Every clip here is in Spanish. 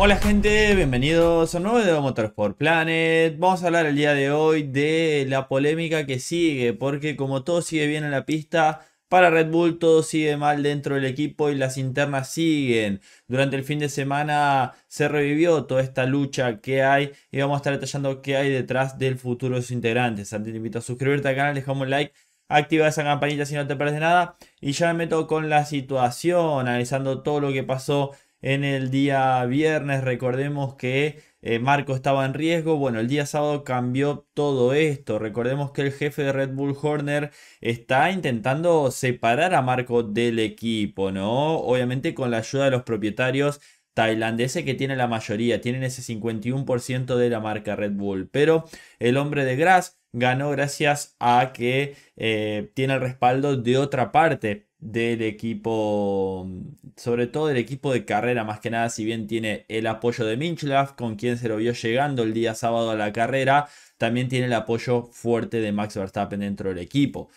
Hola gente, bienvenidos a un nuevo video de Motorsport Planet. Vamos a hablar el día de hoy de la polémica que sigue, porque como todo sigue bien en la pista, para Red Bull todo sigue mal dentro del equipo y las internas siguen. Durante el fin de semana se revivió toda esta lucha que hay y vamos a estar detallando qué hay detrás del futuro de sus integrantes. Antes te invito a suscribirte al canal, dejamos un like activa esa campanita si no te parece nada. Y ya me meto con la situación, analizando todo lo que pasó en el día viernes. Recordemos que eh, Marco estaba en riesgo. Bueno, el día sábado cambió todo esto. Recordemos que el jefe de Red Bull Horner está intentando separar a Marco del equipo, ¿no? Obviamente con la ayuda de los propietarios tailandeses que tienen la mayoría, tienen ese 51% de la marca Red Bull, pero el hombre de Gras ganó gracias a que eh, tiene el respaldo de otra parte del equipo, sobre todo del equipo de carrera, más que nada, si bien tiene el apoyo de Minchlaff, con quien se lo vio llegando el día sábado a la carrera, también tiene el apoyo fuerte de Max Verstappen dentro del equipo.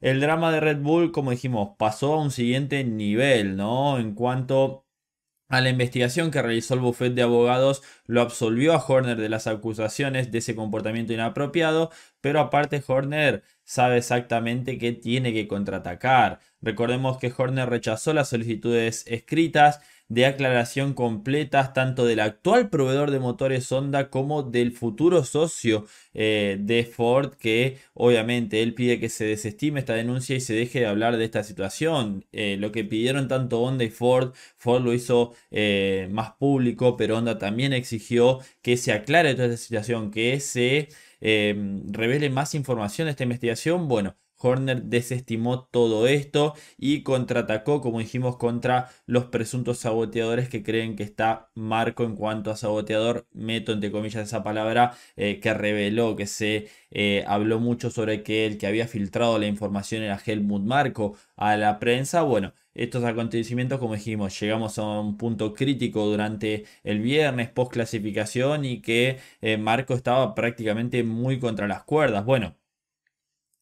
El drama de Red Bull, como dijimos, pasó a un siguiente nivel, ¿no? En cuanto a la investigación que realizó el bufete de abogados lo absolvió a Horner de las acusaciones de ese comportamiento inapropiado, pero aparte Horner sabe exactamente que tiene que contraatacar. Recordemos que Horner rechazó las solicitudes escritas de aclaración completas tanto del actual proveedor de motores Honda como del futuro socio eh, de Ford que obviamente él pide que se desestime esta denuncia y se deje de hablar de esta situación. Eh, lo que pidieron tanto Honda y Ford, Ford lo hizo eh, más público, pero Honda también exigió que se aclare toda esta situación, que se em, revele más información de esta investigación. Bueno, Horner desestimó todo esto y contraatacó, como dijimos, contra los presuntos saboteadores que creen que está Marco en cuanto a saboteador. Meto entre comillas esa palabra eh, que reveló que se eh, habló mucho sobre que el que había filtrado la información era Helmut Marco a la prensa. Bueno, estos acontecimientos, como dijimos, llegamos a un punto crítico durante el viernes post clasificación y que eh, Marco estaba prácticamente muy contra las cuerdas. Bueno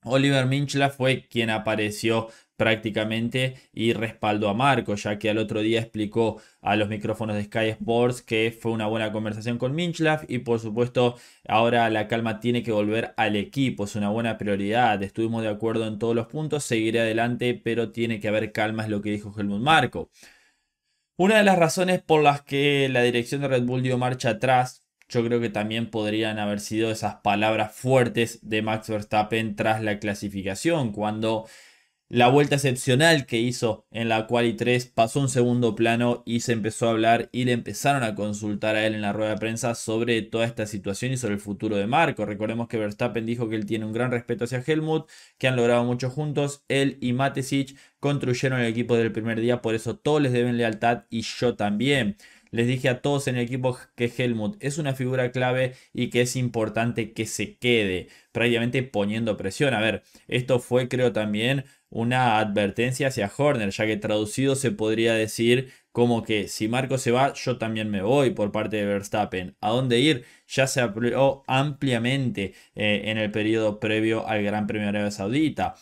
Oliver Minchla fue quien apareció prácticamente y respaldó a Marco, ya que al otro día explicó a los micrófonos de Sky Sports que fue una buena conversación con minchla y por supuesto ahora la calma tiene que volver al equipo, es una buena prioridad, estuvimos de acuerdo en todos los puntos, seguiré adelante, pero tiene que haber calma, es lo que dijo Helmut Marco. Una de las razones por las que la dirección de Red Bull dio marcha atrás yo creo que también podrían haber sido esas palabras fuertes de Max Verstappen tras la clasificación, cuando la vuelta excepcional que hizo en la Quali 3 pasó un segundo plano y se empezó a hablar y le empezaron a consultar a él en la rueda de prensa sobre toda esta situación y sobre el futuro de Marco. Recordemos que Verstappen dijo que él tiene un gran respeto hacia Helmut, que han logrado mucho juntos. Él y Matesic construyeron el equipo del primer día, por eso todos les deben lealtad y yo también. Les dije a todos en el equipo que Helmut es una figura clave y que es importante que se quede, prácticamente poniendo presión. A ver, esto fue creo también una advertencia hacia Horner, ya que traducido se podría decir como que si Marco se va, yo también me voy por parte de Verstappen. ¿A dónde ir? Ya se habló ampliamente eh, en el periodo previo al Gran Premio de Arabia Saudita.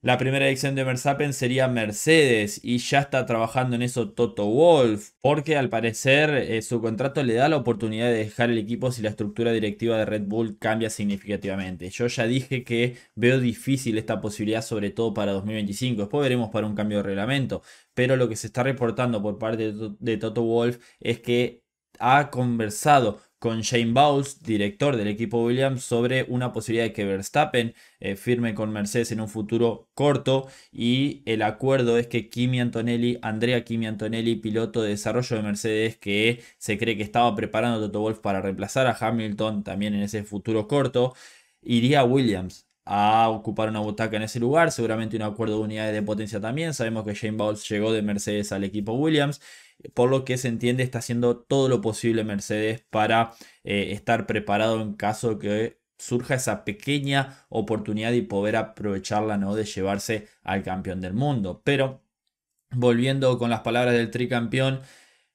La primera elección de Merzapen sería Mercedes y ya está trabajando en eso Toto Wolf, porque al parecer eh, su contrato le da la oportunidad de dejar el equipo si la estructura directiva de Red Bull cambia significativamente. Yo ya dije que veo difícil esta posibilidad sobre todo para 2025, después veremos para un cambio de reglamento, pero lo que se está reportando por parte de, de Toto Wolf es que ha conversado con Shane Bowles, director del equipo Williams, sobre una posibilidad de que Verstappen eh, firme con Mercedes en un futuro corto y el acuerdo es que Kimi Antonelli, Andrea Kimi Antonelli, piloto de desarrollo de Mercedes que se cree que estaba preparando a Toto Wolf para reemplazar a Hamilton también en ese futuro corto, iría a Williams a ocupar una butaca en ese lugar. Seguramente un acuerdo de unidades de potencia también. Sabemos que Shane Bowles llegó de Mercedes al equipo Williams. Por lo que se entiende, está haciendo todo lo posible Mercedes para eh, estar preparado en caso de que surja esa pequeña oportunidad y poder aprovecharla ¿no? de llevarse al campeón del mundo. Pero volviendo con las palabras del tricampeón,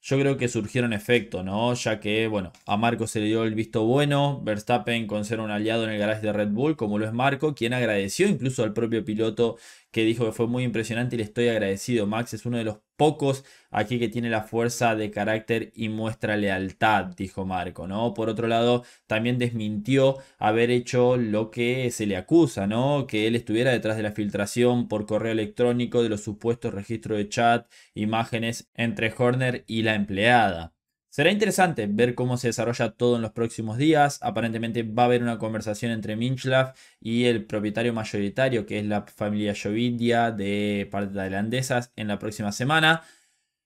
yo creo que surgieron efecto, ¿no? Ya que, bueno, a Marco se le dio el visto bueno, Verstappen con ser un aliado en el garage de Red Bull, como lo es Marco, quien agradeció incluso al propio piloto que dijo que fue muy impresionante y le estoy agradecido. Max es uno de los pocos aquí que tiene la fuerza de carácter y muestra lealtad, dijo Marco, ¿no? Por otro lado, también desmintió haber hecho lo que se le acusa, ¿no? Que él estuviera detrás de la filtración por correo electrónico de los supuestos registros de chat, imágenes entre Horner y la empleada. Será interesante ver cómo se desarrolla todo en los próximos días. Aparentemente va a haber una conversación entre Minchlav y el propietario mayoritario, que es la familia Jovindia de parte tailandesas, en la próxima semana.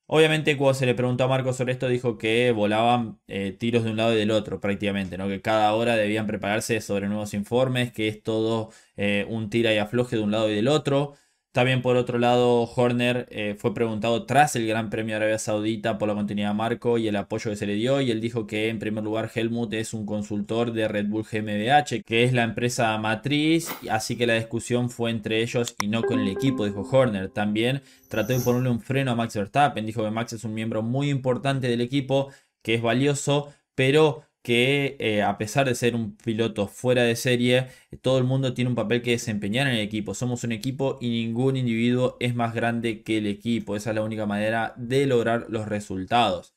Obviamente, cuando se le preguntó a Marco sobre esto, dijo que volaban eh, tiros de un lado y del otro, prácticamente, ¿no? Que cada hora debían prepararse sobre nuevos informes, que es todo eh, un tira y afloje de un lado y del otro. También por otro lado, Horner eh, fue preguntado tras el Gran Premio de Arabia Saudita por la continuidad de Marco y el apoyo que se le dio y él dijo que en primer lugar Helmut es un consultor de Red Bull GmbH, que es la empresa matriz, así que la discusión fue entre ellos y no con el equipo, dijo Horner. También trató de ponerle un freno a Max Verstappen, dijo que Max es un miembro muy importante del equipo, que es valioso, pero que eh, a pesar de ser un piloto fuera de serie, todo el mundo tiene un papel que desempeñar en el equipo. Somos un equipo y ningún individuo es más grande que el equipo. Esa es la única manera de lograr los resultados.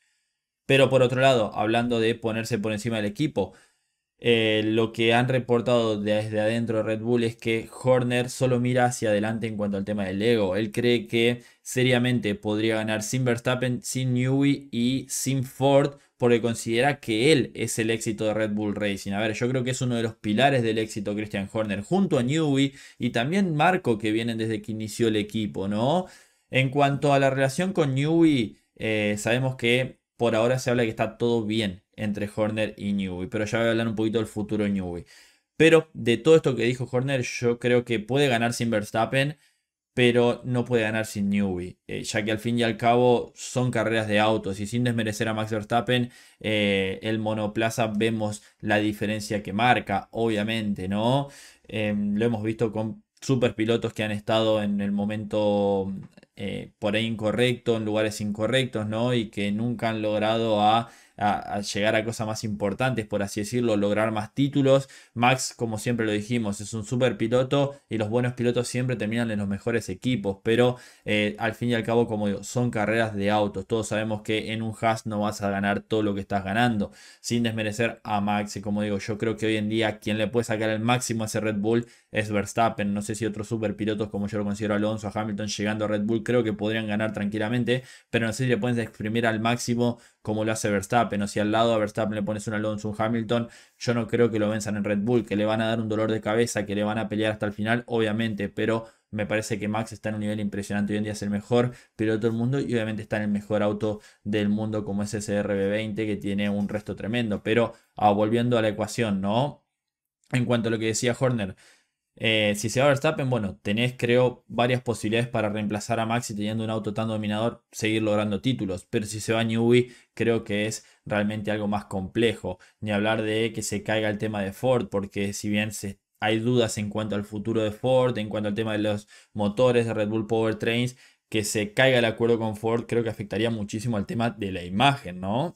Pero por otro lado, hablando de ponerse por encima del equipo, eh, lo que han reportado desde adentro de Red Bull es que Horner solo mira hacia adelante en cuanto al tema del Lego Él cree que seriamente podría ganar sin Verstappen, sin Newey y sin Ford porque considera que él es el éxito de Red Bull Racing. A ver, yo creo que es uno de los pilares del éxito Christian Horner, junto a Newey y también Marco, que vienen desde que inició el equipo, ¿no? En cuanto a la relación con Newey, eh, sabemos que por ahora se habla que está todo bien entre Horner y Newey, pero ya voy a hablar un poquito del futuro de Newey. Pero de todo esto que dijo Horner, yo creo que puede ganar sin Verstappen pero no puede ganar sin Newby, eh, ya que al fin y al cabo son carreras de autos y sin desmerecer a Max Verstappen, eh, el monoplaza vemos la diferencia que marca, obviamente, ¿no? Em, lo hemos visto con superpilotos que han estado en el momento eh, por ahí incorrecto, en lugares incorrectos, ¿no? Y que nunca han logrado a a, llegar a cosas más importantes, por así decirlo, lograr más títulos. Max, como siempre lo dijimos, es un super piloto y los buenos pilotos siempre terminan en los mejores equipos, pero eh, al fin y al cabo, como digo, son carreras de autos. Todos sabemos que en un Haas no vas a ganar todo lo que estás ganando, sin desmerecer a Max. Y como digo, yo creo que hoy en día quien le puede sacar el máximo a ese Red Bull es Verstappen. No sé si otros pilotos como yo lo considero Alonso, o Hamilton llegando a Red Bull, creo que podrían ganar tranquilamente, pero no sé si le pueden exprimir al máximo como lo hace Verstappen. O si al lado a Verstappen le pones un Alonso, un Hamilton, yo no creo que lo venzan en Red Bull, que le van a dar un dolor de cabeza, que le van a pelear hasta el final, obviamente, pero me parece que Max está en un nivel impresionante. Hoy en día es el mejor piloto del mundo y obviamente está en el mejor auto del mundo como es ese RB20 que tiene un resto tremendo. Pero ah, volviendo a la ecuación, ¿no? En cuanto a lo que decía Horner, eh, si se va Verstappen, bueno, tenés creo varias posibilidades para reemplazar a Max y teniendo un auto tan dominador seguir logrando títulos, pero si se va Newby creo que es realmente algo más complejo, ni hablar de que se caiga el tema de Ford, porque si bien hay dudas en cuanto al futuro de Ford, en cuanto al tema de los motores de Red Bull Powertrains, que se caiga el acuerdo con Ford creo que afectaría muchísimo al tema de la imagen, ¿no?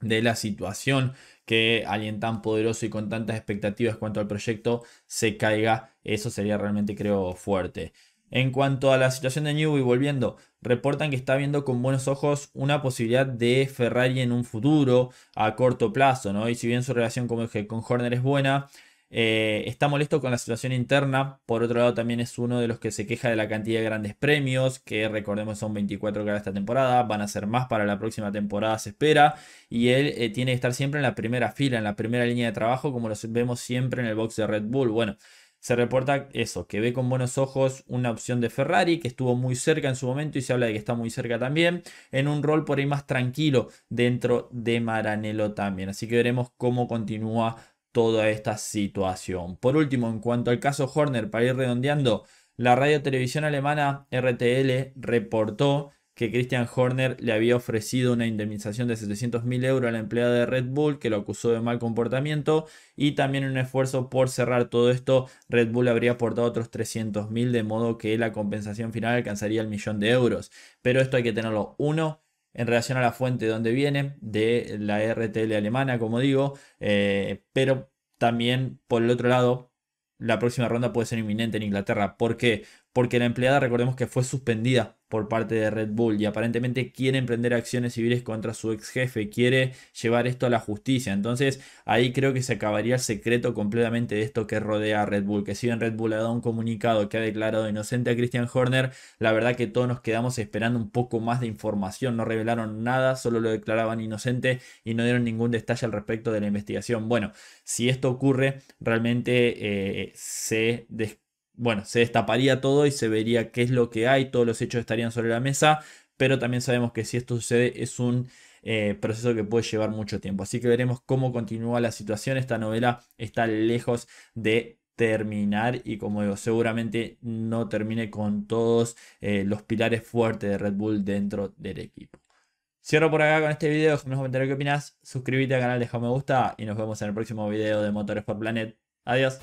de la situación que alguien tan poderoso y con tantas expectativas cuanto al proyecto se caiga, eso sería realmente creo fuerte. En cuanto a la situación de Newby, volviendo, reportan que está viendo con buenos ojos una posibilidad de Ferrari en un futuro a corto plazo, ¿no? Y si bien su relación con, con Horner es buena, eh, está molesto con la situación interna. Por otro lado, también es uno de los que se queja de la cantidad de grandes premios, que recordemos son 24 cada esta temporada. Van a ser más para la próxima temporada, se espera. Y él eh, tiene que estar siempre en la primera fila, en la primera línea de trabajo, como lo vemos siempre en el box de Red Bull. Bueno. Se reporta eso, que ve con buenos ojos una opción de Ferrari, que estuvo muy cerca en su momento y se habla de que está muy cerca también, en un rol por ahí más tranquilo dentro de Maranello también. Así que veremos cómo continúa toda esta situación. Por último, en cuanto al caso Horner, para ir redondeando, la radio televisión alemana RTL reportó que Christian Horner le había ofrecido una indemnización de 700.000 euros a la empleada de Red Bull que lo acusó de mal comportamiento y también un esfuerzo por cerrar todo esto Red Bull habría aportado otros 300.000 de modo que la compensación final alcanzaría el millón de euros. Pero esto hay que tenerlo uno en relación a la fuente de donde viene, de la RTL alemana, como digo, eh, pero también por el otro lado, la próxima ronda puede ser inminente en Inglaterra. ¿Por qué? Porque la empleada, recordemos que fue suspendida por parte de Red Bull y aparentemente quiere emprender acciones civiles contra su ex jefe, quiere llevar esto a la justicia. Entonces ahí creo que se acabaría el secreto completamente de esto que rodea a Red Bull. Que si bien Red Bull ha dado un comunicado que ha declarado inocente a Christian Horner, la verdad que todos nos quedamos esperando un poco más de información. No revelaron nada, solo lo declaraban inocente y no dieron ningún detalle al respecto de la investigación. Bueno, si esto ocurre, realmente eh, se descubre bueno, se destaparía todo y se vería qué es lo que hay, todos los hechos estarían sobre la mesa, pero también sabemos que si esto sucede es un eh, proceso que puede llevar mucho tiempo. Así que veremos cómo continúa la situación. Esta novela está lejos de terminar y como digo seguramente no termine con todos eh, los pilares fuertes de Red Bull dentro del equipo cierro por acá con este video déjame qué opinas suscríbete al canal deja un me gusta y nos vemos en el próximo video de Motores por Planet adiós